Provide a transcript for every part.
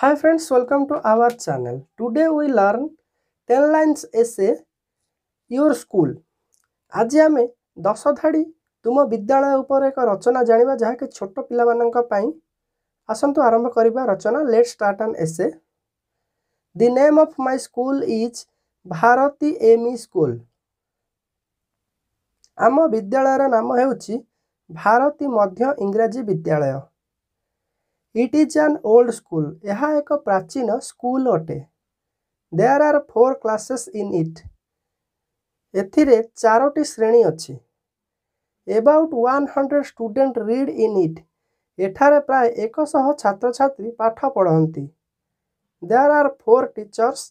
Hi friends, welcome to our channel. Today we learn 10 lines essay your school. ଆଜି ଆମେ ଦଶଧାଡ଼ି ତୁମ ବିଦ୍ୟାଳୟ ଉପରେ ଏକ ରଚନା ଜାଣିବା ଯାହାକି ଛୋଟ ପିଲାମାନଙ୍କ ପାଇଁ ଆସନ୍ତୁ ଆରମ୍ଭ କରିବା ରଚନା late start an essay the name of my school is Bharati ME school ଆମ ବିଦ୍ୟାଳୟର ନାମ ହେଉଛି ଭାରତୀ ମଧ୍ୟ ଇଂରାଜୀ ବିଦ୍ୟାଳୟ it is an old school ଏହା ଏକ ପ୍ରାଚୀନ ସ୍କୁଲ ଅଟେ there are four classes in it ଏଥିରେ ଚାରୋଟି ଶ୍ରେଣୀ ଅଛି about one hundred student read in it ଏଠାରେ ପ୍ରାୟ ଏକଶହ ଛାତ୍ରଛାତ୍ରୀ ପାଠ ପଢ଼ନ୍ତି there are four teachers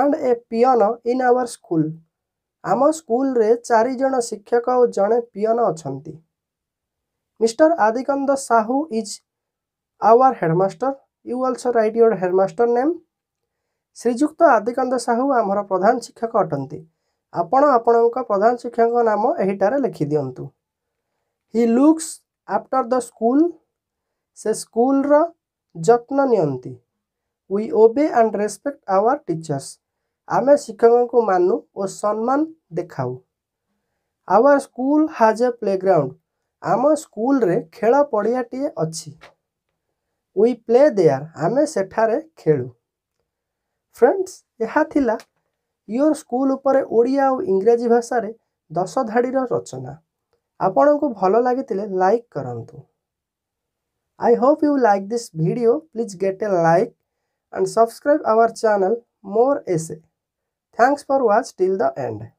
and a peon in our school ଆମ ସ୍କୁଲରେ ଚାରିଜଣ ଶିକ୍ଷକ ଓ ଜଣେ ପିଅନ ଅଛନ୍ତି mister Adikanda Sahu is our headmaster you also right your headmaster name Srijukta Adikanda Sahu आमर प्रधान शिक्षक अटंती आपण आपण प्रधान शिक्षक नाम यहीटार लिखि he looks after the school से स्कूल रत्न निबे ओबे एंड रेस्पेक्ट आवर टीचर्स आम शिक्षक को मानु और सम्मान देखाऊ our school has a play ground school खेल पड़िया टीए अच्छी ୱି ପ୍ଲେ ଦେୟାର ଆମେ ସେଠାରେ ଖେଳୁ ଫ୍ରେଣ୍ଡସ୍ ଏହା ଥିଲା ୟୋର୍ ସ୍କୁଲ ଉପରେ ଓଡ଼ିଆ ଆଉ ଇଂରାଜୀ ଭାଷାରେ ଦଶ ଧାଡ଼ିର ରଚନା ଆପଣଙ୍କୁ ଭଲ ଲାଗିଥିଲେ ଲାଇକ୍ କରନ୍ତୁ I hope you like this video please get a like and subscribe our channel ମୋର୍ ଏସ୍ thanks for watch till the and